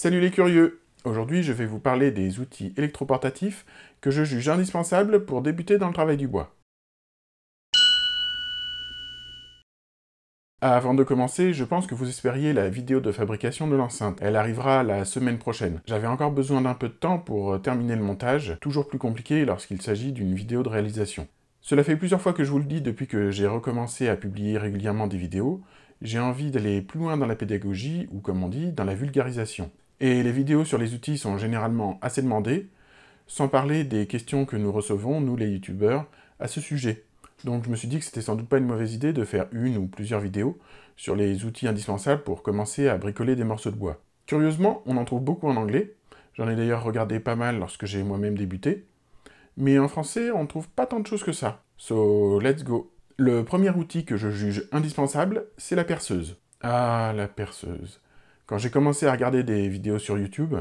Salut les curieux Aujourd'hui, je vais vous parler des outils électroportatifs que je juge indispensables pour débuter dans le travail du bois. Ah, avant de commencer, je pense que vous espériez la vidéo de fabrication de l'enceinte. Elle arrivera la semaine prochaine. J'avais encore besoin d'un peu de temps pour euh, terminer le montage, toujours plus compliqué lorsqu'il s'agit d'une vidéo de réalisation. Cela fait plusieurs fois que je vous le dis depuis que j'ai recommencé à publier régulièrement des vidéos, j'ai envie d'aller plus loin dans la pédagogie, ou comme on dit, dans la vulgarisation. Et les vidéos sur les outils sont généralement assez demandées, sans parler des questions que nous recevons, nous les youtubeurs, à ce sujet. Donc je me suis dit que c'était sans doute pas une mauvaise idée de faire une ou plusieurs vidéos sur les outils indispensables pour commencer à bricoler des morceaux de bois. Curieusement, on en trouve beaucoup en anglais, j'en ai d'ailleurs regardé pas mal lorsque j'ai moi-même débuté, mais en français on trouve pas tant de choses que ça. So let's go. Le premier outil que je juge indispensable, c'est la perceuse. Ah, la perceuse. Quand j'ai commencé à regarder des vidéos sur YouTube,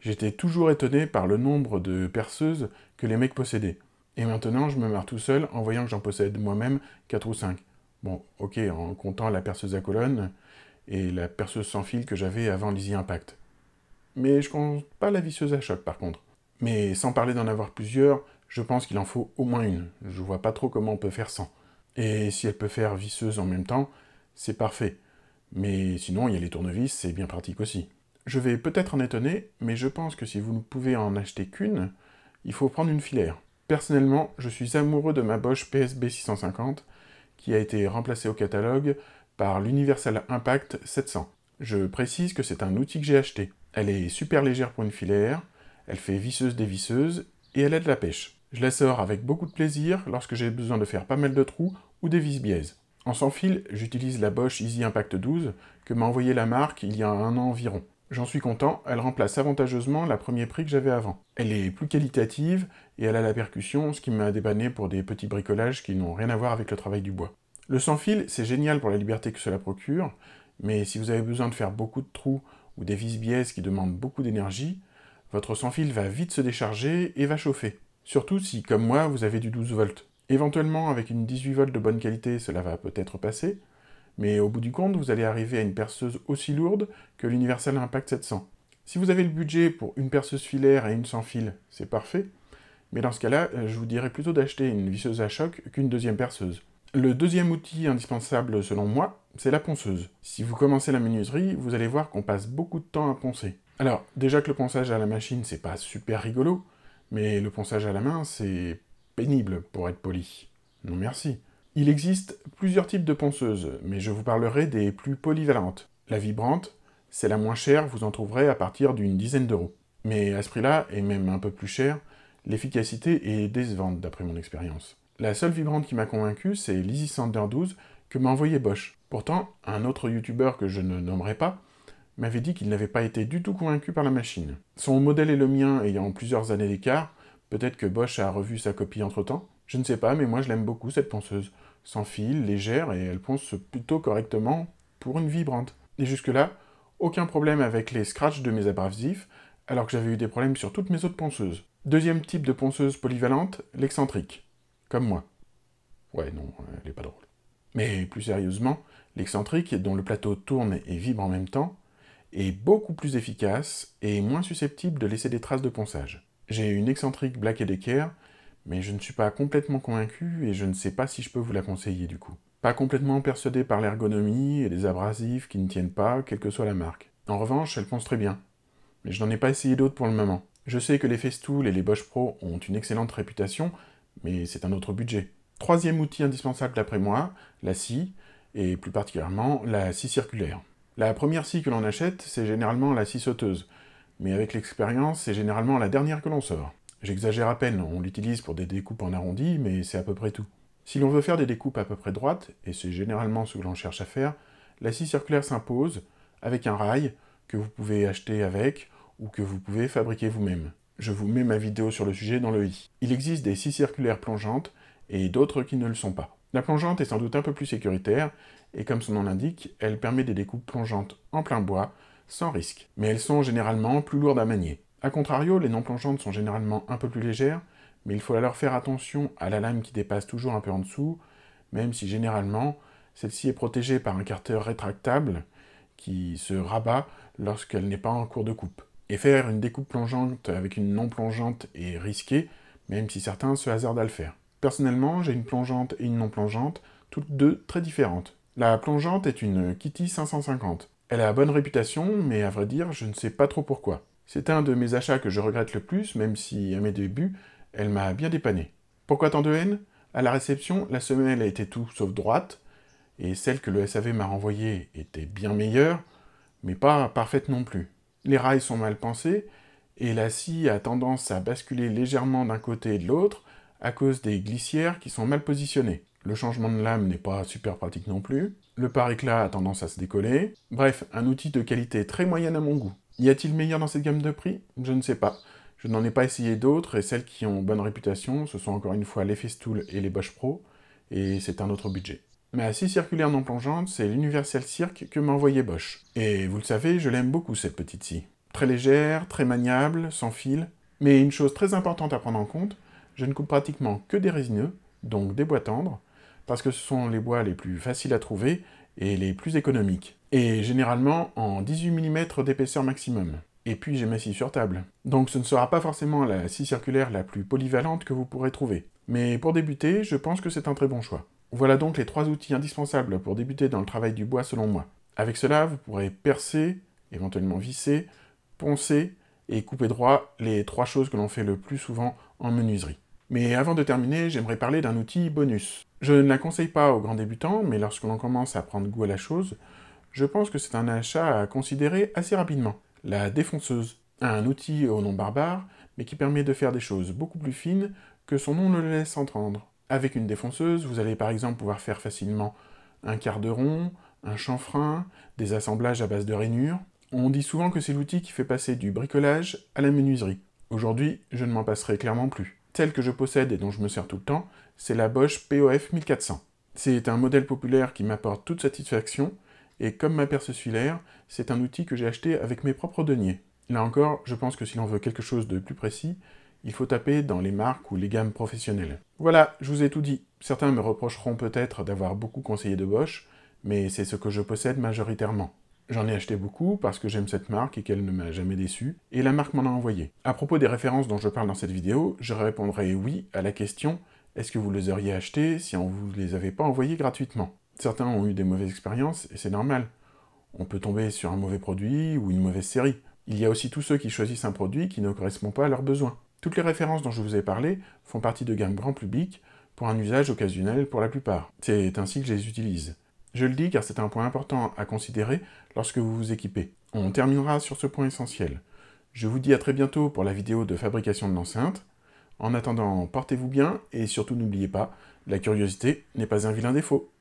j'étais toujours étonné par le nombre de perceuses que les mecs possédaient. Et maintenant, je me marre tout seul en voyant que j'en possède moi-même 4 ou 5. Bon, ok, en comptant la perceuse à colonne et la perceuse sans fil que j'avais avant l'Easy Impact. Mais je compte pas la visseuse à choc par contre. Mais sans parler d'en avoir plusieurs, je pense qu'il en faut au moins une. Je vois pas trop comment on peut faire sans. Et si elle peut faire visseuse en même temps, c'est parfait. Mais sinon, il y a les tournevis, c'est bien pratique aussi. Je vais peut-être en étonner, mais je pense que si vous ne pouvez en acheter qu'une, il faut prendre une filaire. Personnellement, je suis amoureux de ma Bosch PSB 650, qui a été remplacée au catalogue par l'Universal Impact 700. Je précise que c'est un outil que j'ai acheté. Elle est super légère pour une filaire, elle fait visseuse-dévisseuse, et elle aide la pêche. Je la sors avec beaucoup de plaisir lorsque j'ai besoin de faire pas mal de trous ou des vis biaises. En sans fil, j'utilise la Bosch Easy Impact 12 que m'a envoyé la marque il y a un an environ. J'en suis content, elle remplace avantageusement la premier prix que j'avais avant. Elle est plus qualitative et elle a la percussion, ce qui m'a dépanné pour des petits bricolages qui n'ont rien à voir avec le travail du bois. Le sans fil, c'est génial pour la liberté que cela procure, mais si vous avez besoin de faire beaucoup de trous ou des vis biaises qui demandent beaucoup d'énergie, votre sans fil va vite se décharger et va chauffer. Surtout si, comme moi, vous avez du 12 volts. Éventuellement, avec une 18 volts de bonne qualité, cela va peut-être passer, mais au bout du compte, vous allez arriver à une perceuse aussi lourde que l'Universal Impact 700. Si vous avez le budget pour une perceuse filaire et une sans fil, c'est parfait, mais dans ce cas-là, euh, je vous dirais plutôt d'acheter une visseuse à choc qu'une deuxième perceuse. Le deuxième outil indispensable selon moi, c'est la ponceuse. Si vous commencez la menuiserie, vous allez voir qu'on passe beaucoup de temps à poncer. Alors, déjà que le ponçage à la machine, c'est pas super rigolo, mais le ponçage à la main, c'est pénible, pour être poli. Non merci. Il existe plusieurs types de ponceuses, mais je vous parlerai des plus polyvalentes. La vibrante, c'est la moins chère, vous en trouverez à partir d'une dizaine d'euros. Mais à ce prix-là, et même un peu plus cher, l'efficacité est décevante d'après mon expérience. La seule vibrante qui m'a convaincu, c'est l'Easy Sander 12 que m'a envoyé Bosch. Pourtant, un autre youtubeur que je ne nommerai pas m'avait dit qu'il n'avait pas été du tout convaincu par la machine. Son modèle est le mien ayant plusieurs années d'écart, Peut-être que Bosch a revu sa copie entre-temps. Je ne sais pas, mais moi je l'aime beaucoup, cette ponceuse. Sans fil, légère, et elle ponce plutôt correctement pour une vibrante. Et jusque-là, aucun problème avec les scratchs de mes abrasifs, alors que j'avais eu des problèmes sur toutes mes autres ponceuses. Deuxième type de ponceuse polyvalente, l'excentrique. Comme moi. Ouais, non, elle est pas drôle. Mais plus sérieusement, l'excentrique, dont le plateau tourne et vibre en même temps, est beaucoup plus efficace et moins susceptible de laisser des traces de ponçage. J'ai une excentrique Black Decker, mais je ne suis pas complètement convaincu et je ne sais pas si je peux vous la conseiller du coup. Pas complètement persuadé par l'ergonomie et les abrasifs qui ne tiennent pas, quelle que soit la marque. En revanche, elle pense très bien. Mais je n'en ai pas essayé d'autres pour le moment. Je sais que les Festool et les Bosch Pro ont une excellente réputation, mais c'est un autre budget. Troisième outil indispensable d'après moi, la scie, et plus particulièrement la scie circulaire. La première scie que l'on achète, c'est généralement la scie sauteuse, mais avec l'expérience, c'est généralement la dernière que l'on sort. J'exagère à peine, on l'utilise pour des découpes en arrondi, mais c'est à peu près tout. Si l'on veut faire des découpes à peu près droites, et c'est généralement ce que l'on cherche à faire, la scie circulaire s'impose avec un rail que vous pouvez acheter avec ou que vous pouvez fabriquer vous-même. Je vous mets ma vidéo sur le sujet dans le i. Il existe des scies circulaires plongeantes et d'autres qui ne le sont pas. La plongeante est sans doute un peu plus sécuritaire, et comme son nom l'indique, elle permet des découpes plongeantes en plein bois sans risque, mais elles sont généralement plus lourdes à manier. A contrario, les non plongeantes sont généralement un peu plus légères, mais il faut alors faire attention à la lame qui dépasse toujours un peu en dessous, même si généralement celle-ci est protégée par un carter rétractable qui se rabat lorsqu'elle n'est pas en cours de coupe. Et faire une découpe plongeante avec une non plongeante est risqué, même si certains se hasardent à le faire. Personnellement, j'ai une plongeante et une non plongeante, toutes deux très différentes. La plongeante est une Kitty 550. Elle a bonne réputation, mais à vrai dire, je ne sais pas trop pourquoi. C'est un de mes achats que je regrette le plus, même si à mes débuts, elle m'a bien dépanné. Pourquoi tant de haine À la réception, la semelle a été tout sauf droite, et celle que le SAV m'a renvoyée était bien meilleure, mais pas parfaite non plus. Les rails sont mal pensés, et la scie a tendance à basculer légèrement d'un côté et de l'autre à cause des glissières qui sont mal positionnées. Le changement de lame n'est pas super pratique non plus. Le pare éclat a tendance à se décoller. Bref, un outil de qualité très moyenne à mon goût. Y a-t-il meilleur dans cette gamme de prix Je ne sais pas. Je n'en ai pas essayé d'autres et celles qui ont bonne réputation, ce sont encore une fois les Festool et les Bosch Pro, et c'est un autre budget. Ma scie circulaire non plongeante, c'est l'Universal Cirque que m'a envoyé Bosch. Et vous le savez, je l'aime beaucoup cette petite scie. Très légère, très maniable, sans fil. Mais une chose très importante à prendre en compte, je ne coupe pratiquement que des résineux, donc des bois tendres, parce que ce sont les bois les plus faciles à trouver et les plus économiques. Et généralement en 18 mm d'épaisseur maximum. Et puis j'ai ma scie sur table. Donc ce ne sera pas forcément la scie circulaire la plus polyvalente que vous pourrez trouver. Mais pour débuter, je pense que c'est un très bon choix. Voilà donc les trois outils indispensables pour débuter dans le travail du bois selon moi. Avec cela, vous pourrez percer, éventuellement visser, poncer et couper droit les trois choses que l'on fait le plus souvent en menuiserie. Mais avant de terminer, j'aimerais parler d'un outil bonus. Je ne la conseille pas aux grands débutants, mais lorsque l'on commence à prendre goût à la chose, je pense que c'est un achat à considérer assez rapidement. La défonceuse, un outil au nom barbare, mais qui permet de faire des choses beaucoup plus fines que son nom ne le laisse entendre. Avec une défonceuse, vous allez par exemple pouvoir faire facilement un quart de rond, un chanfrein, des assemblages à base de rainures. On dit souvent que c'est l'outil qui fait passer du bricolage à la menuiserie. Aujourd'hui, je ne m'en passerai clairement plus. Celle que je possède et dont je me sers tout le temps, c'est la Bosch POF 1400. C'est un modèle populaire qui m'apporte toute satisfaction, et comme ma perce filaire, c'est un outil que j'ai acheté avec mes propres deniers. Là encore, je pense que si l'on veut quelque chose de plus précis, il faut taper dans les marques ou les gammes professionnelles. Voilà, je vous ai tout dit. Certains me reprocheront peut-être d'avoir beaucoup conseillé de Bosch, mais c'est ce que je possède majoritairement. J'en ai acheté beaucoup parce que j'aime cette marque et qu'elle ne m'a jamais déçu, et la marque m'en a envoyé. À propos des références dont je parle dans cette vidéo, je répondrai oui à la question est-ce que vous les auriez achetées si on ne vous les avait pas envoyées gratuitement Certains ont eu des mauvaises expériences, et c'est normal. On peut tomber sur un mauvais produit ou une mauvaise série. Il y a aussi tous ceux qui choisissent un produit qui ne correspond pas à leurs besoins. Toutes les références dont je vous ai parlé font partie de gammes grand public pour un usage occasionnel pour la plupart. C'est ainsi que je les utilise. Je le dis car c'est un point important à considérer lorsque vous vous équipez. On terminera sur ce point essentiel. Je vous dis à très bientôt pour la vidéo de fabrication de l'enceinte. En attendant, portez-vous bien et surtout n'oubliez pas, la curiosité n'est pas un vilain défaut.